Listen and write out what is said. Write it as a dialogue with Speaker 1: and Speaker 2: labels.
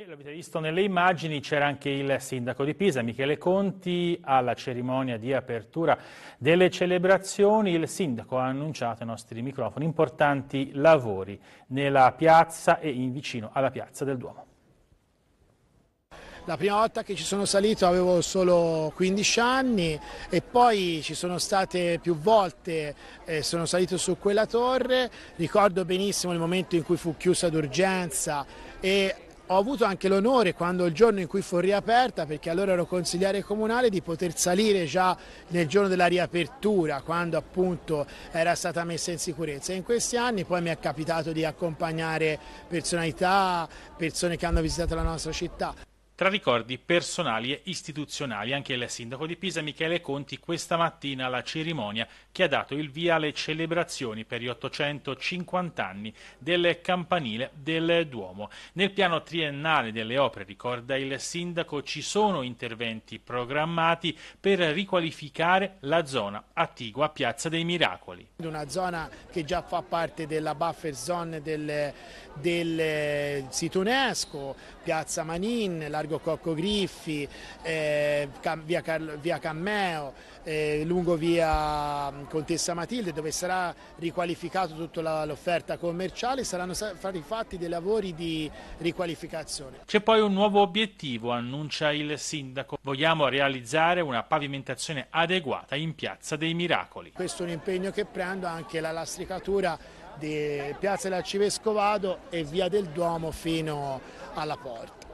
Speaker 1: E l'avete visto nelle immagini, c'era anche il sindaco di Pisa, Michele Conti, alla cerimonia di apertura delle celebrazioni. Il sindaco ha annunciato ai nostri microfoni importanti lavori nella piazza e in vicino alla piazza del Duomo.
Speaker 2: La prima volta che ci sono salito avevo solo 15 anni e poi ci sono state più volte, eh, sono salito su quella torre, ricordo benissimo il momento in cui fu chiusa d'urgenza e ho avuto anche l'onore quando il giorno in cui fu riaperta, perché allora ero consigliere comunale, di poter salire già nel giorno della riapertura, quando appunto era stata messa in sicurezza. in questi anni poi mi è capitato di accompagnare personalità, persone che hanno visitato la nostra città.
Speaker 1: Tra ricordi personali e istituzionali, anche il sindaco di Pisa Michele Conti questa mattina alla cerimonia che ha dato il via alle celebrazioni per gli 850 anni del campanile del Duomo. Nel piano triennale delle opere, ricorda il sindaco, ci sono interventi programmati per riqualificare la zona attigua Piazza dei Miracoli.
Speaker 2: Una zona che già fa parte della buffer zone del, del sito UNESCO, Piazza Manin, l'argomento largo Cocco Griffi, eh, via, Car- via, Cammeo, eh, lungo via mm, Contessa Matilde dove sarà riqualificato tutta la, l'offerta commerciale, saranno stati fatti dei lavori di riqualificazione.
Speaker 1: C'è poi un nuovo obiettivo, annuncia il sindaco. Vogliamo realizzare una pavimentazione adeguata in Piazza dei Miracoli.
Speaker 2: Questo è un impegno che prendo anche la lastricatura di Piazza dell'Arcivescovado e Via del Duomo fino alla porta.